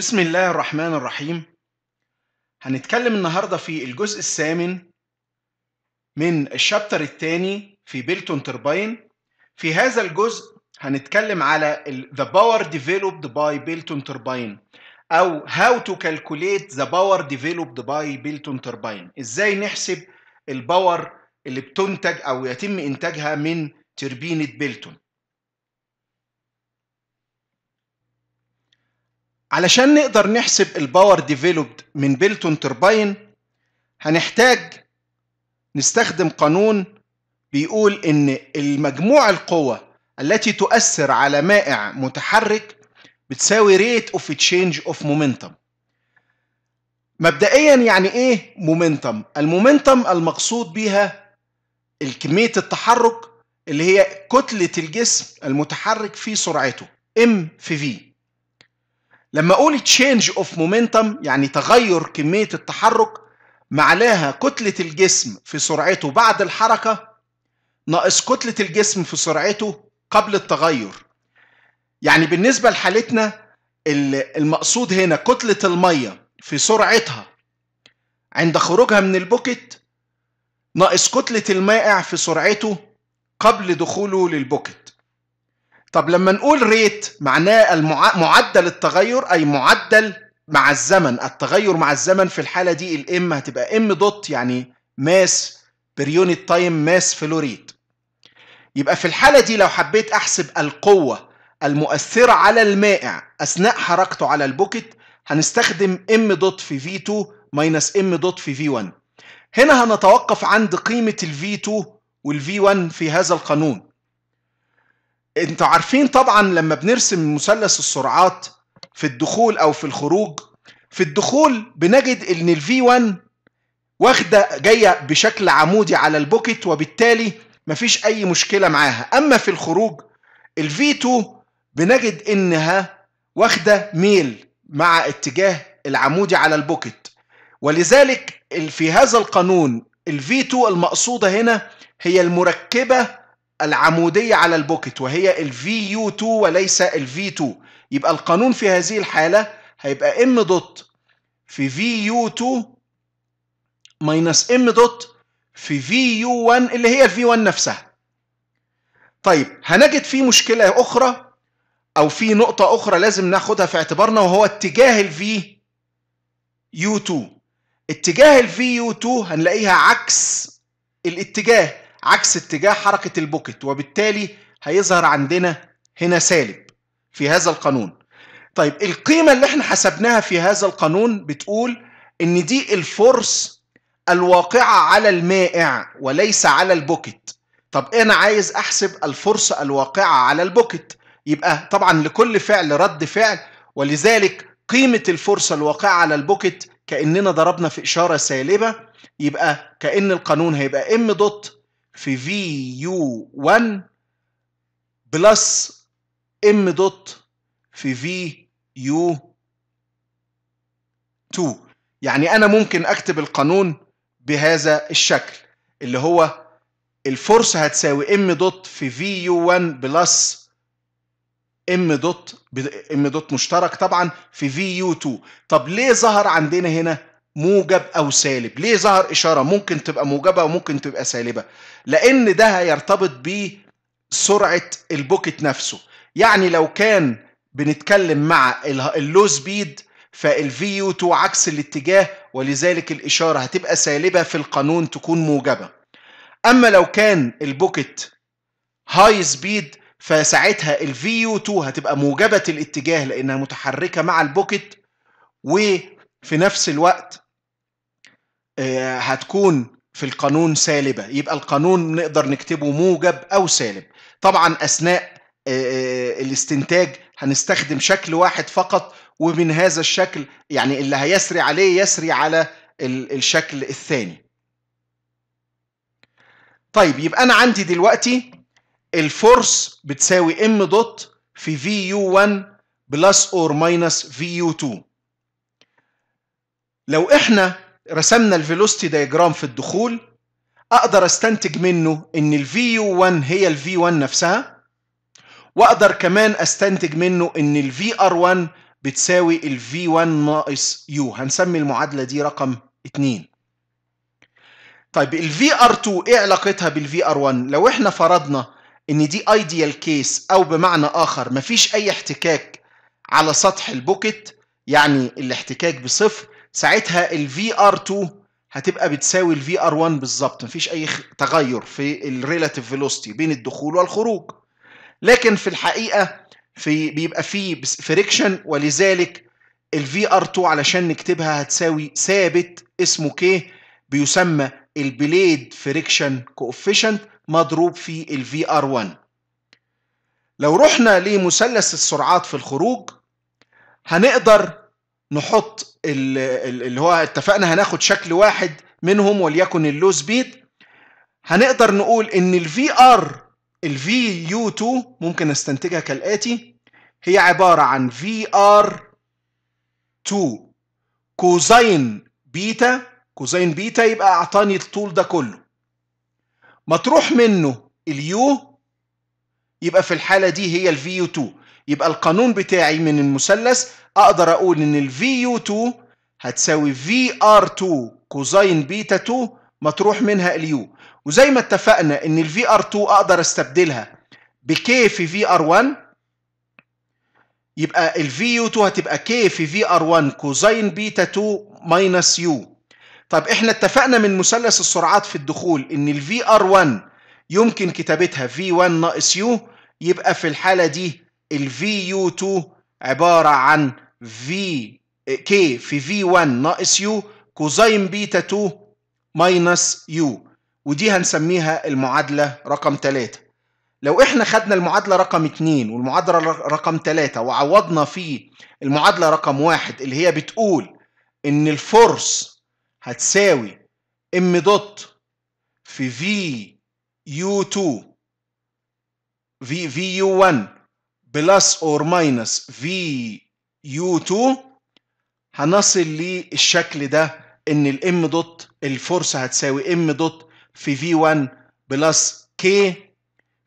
بسم الله الرحمن الرحيم هنتكلم النهاردة في الجزء الثامن من الشابتر الثاني في بيلتون تربين في هذا الجزء هنتكلم على The Power Developed by Bilton Turbine أو How to Calculate the Power Developed by Bilton Turbine إزاي نحسب الباور اللي بتنتج أو يتم إنتاجها من تربينة بيلتون علشان نقدر نحسب الباور ديفلوبد من بيلتون تربين هنحتاج نستخدم قانون بيقول ان المجموع القوة التي تؤثر على مائع متحرك بتساوي ريت اوف تشينج اوف مومنتم مبدئيا يعني ايه مومنتم المومنتم المقصود بيها الكمية التحرك اللي هي كتلة الجسم المتحرك في سرعته ام في في لما اقول تشينج اوف مومنتم يعني تغير كميه التحرك معناها كتله الجسم في سرعته بعد الحركه ناقص كتله الجسم في سرعته قبل التغير يعني بالنسبه لحالتنا المقصود هنا كتله الميه في سرعتها عند خروجها من البوكت ناقص كتله المائع في سرعته قبل دخوله للبوكت طب لما نقول ريت معناه المع... معدل التغير أي معدل مع الزمن التغير مع الزمن في الحالة دي الام هتبقى ام دوت يعني ماس يونت تايم ماس فلوريد يبقى في الحالة دي لو حبيت أحسب القوة المؤثرة على المائع أثناء حركته على البوكت هنستخدم ام دوت في V2 ماينس ام دوت في V1 هنا هنتوقف عند قيمة ال V2 والفي 1 في هذا القانون انتوا عارفين طبعا لما بنرسم مثلث السرعات في الدخول او في الخروج في الدخول بنجد ان الفي 1 واخده جايه بشكل عمودي على البوكت وبالتالي مفيش اي مشكله معاها اما في الخروج الفي 2 بنجد انها واخده ميل مع اتجاه العمودي على البوكت ولذلك في هذا القانون الفي 2 المقصوده هنا هي المركبه العمودية على البوكت وهي الـ VU2 وليس الـ V2 يبقى القانون في هذه الحالة هيبقى M دوت في VU2 ماينس M دوت في VU1 اللي هي الـ V1 نفسها طيب هنجد في مشكلة أخرى أو في نقطة أخرى لازم ناخدها في اعتبارنا وهو اتجاه الـ VU2 اتجاه الـ VU2 هنلاقيها عكس الاتجاه عكس اتجاه حركة البوكت وبالتالي هيظهر عندنا هنا سالب في هذا القانون طيب القيمة اللي احنا حسبناها في هذا القانون بتقول ان دي الفرص الواقعة على المائع وليس على البوكت طب انا عايز احسب الفرصة الواقعة على البوكت يبقى طبعا لكل فعل رد فعل ولذلك قيمة الفرصة الواقعة على البوكت كأننا ضربنا في إشارة سالبة يبقى كأن القانون هيبقى ام دوت في في يو 1 بلس ام دوت في في يو 2 يعني انا ممكن اكتب القانون بهذا الشكل اللي هو الفرصة هتساوي ام دوت في في يو 1 بلس ام دوت ام دوت مشترك طبعا في في يو 2 طب ليه ظهر عندنا هنا موجب او سالب ليه ظهر اشاره ممكن تبقى موجبه وممكن تبقى سالبه لان ده هيرتبط بسرعه البوكت نفسه يعني لو كان بنتكلم مع اللو سبيد فالفي يو 2 عكس الاتجاه ولذلك الاشاره هتبقى سالبه في القانون تكون موجبه اما لو كان البوكت هاي سبيد فساعتها الفي يو 2 هتبقى موجبه الاتجاه لانها متحركه مع البوكت وفي نفس الوقت آه، هتكون في القانون سالبه يبقى القانون نقدر نكتبه موجب او سالب طبعا اثناء آه، آه، الاستنتاج هنستخدم شكل واحد فقط ومن هذا الشكل يعني اللي هيسري عليه يسري على الشكل الثاني طيب يبقى انا عندي دلوقتي الفورس بتساوي ام دوت في في يو 1 بلس اور ماينس في يو 2 لو احنا رسمنا الفيلوستي دايجرام في الدخول اقدر استنتج منه ان الفي يو 1 هي الفي 1 نفسها واقدر كمان استنتج منه ان الفي ار 1 بتساوي الفي 1 ناقص يو هنسمي المعادله دي رقم 2 طيب الفي ار 2 ايه علاقتها بالفي ار 1 لو احنا فرضنا ان دي ايديال كيس او بمعنى اخر مفيش اي احتكاك على سطح البوكت يعني الاحتكاك بصفر ساعتها الفي ار 2 هتبقى بتساوي الفي ار 1 بالظبط مفيش اي تغير في الريلاتيف فيلوسيتي بين الدخول والخروج لكن في الحقيقه في بيبقى في فريكشن ولذلك الفي ار 2 علشان نكتبها هتساوي ثابت اسمه كي بيسمى البليد فريكشن كوفيشنت مضروب في الفي ار 1 لو رحنا لمثلث السرعات في الخروج هنقدر نحط اللي هو اتفقنا هناخد شكل واحد منهم وليكن اللو سبيد هنقدر نقول ان الفي ار الفي يو 2 ممكن نستنتجها كالاتي هي عباره عن في ار 2 كوزين بيتا كوزين بيتا يبقى اعطاني الطول ده كله مطروح منه اليو يبقى في الحاله دي هي الفي يو 2 يبقى القانون بتاعي من المثلث اقدر اقول ان ال VU2 هتساوي VR2 كوزين بيتا 2 مطروح منها اليو وزي ما اتفقنا ان ال VR2 اقدر استبدلها بك في VR1 يبقى ال VU2 هتبقى K في VR1 كوزين بيتا 2 ماينس يو طب احنا اتفقنا من مثلث السرعات في الدخول ان ال VR1 يمكن كتابتها V1 ناقص U يبقى في الحالة دي الفي يو 2 عبارة عن في كي في في 1 ناقص يو كوزين بيتا 2 ماينس يو ودي هنسميها المعادلة رقم 3 لو احنا خدنا المعادلة رقم 2 والمعادلة رقم 3 وعوضنا في المعادلة رقم 1 اللي هي بتقول ان الفورس هتساوي ام دوت في في يو 2 في في يو 1 بلس اور ماينس في يو 2 هنصل للشكل ده ان الام دوت الفرصه هتساوي ام دوت في في 1 بلس كي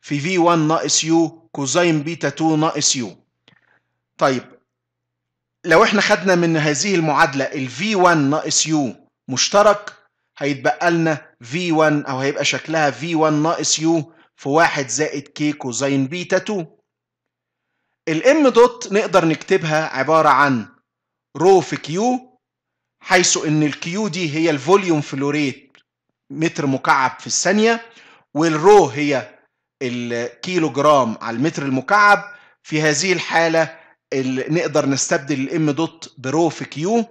في في 1 ناقص يو كوزين بيتا 2 ناقص يو طيب لو احنا خدنا من هذه المعادله الفي 1 ناقص يو مشترك هيتبقى لنا في 1 او هيبقى شكلها في 1 ناقص يو في 1 زائد كي كوزين بيتا 2 الام دوت نقدر نكتبها عبارة عن رو في كيو حيث ان الكيو دي هي الفوليوم فلوريت متر مكعب في الثانية والرو هي الكيلو جرام على المتر المكعب في هذه الحالة نقدر نستبدل الام دوت برو في كيو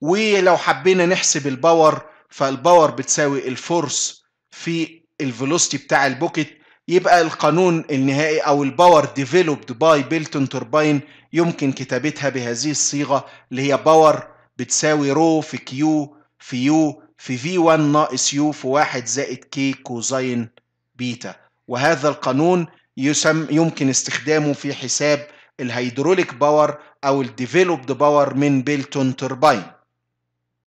ولو حبينا نحسب الباور فالباور بتساوي الفورس في الفلوستي بتاع البوكت يبقى القانون النهائي أو الباور ديفلوبد باي بيلتون تورباين يمكن كتابتها بهذه الصيغة اللي هي باور بتساوي رو في كيو في يو في في 1 ناقص يو في 1 زائد كي كوزين بيتا وهذا القانون يسم يمكن استخدامه في حساب الهيدروليك باور أو الديفلوبد باور من بيلتون تورباين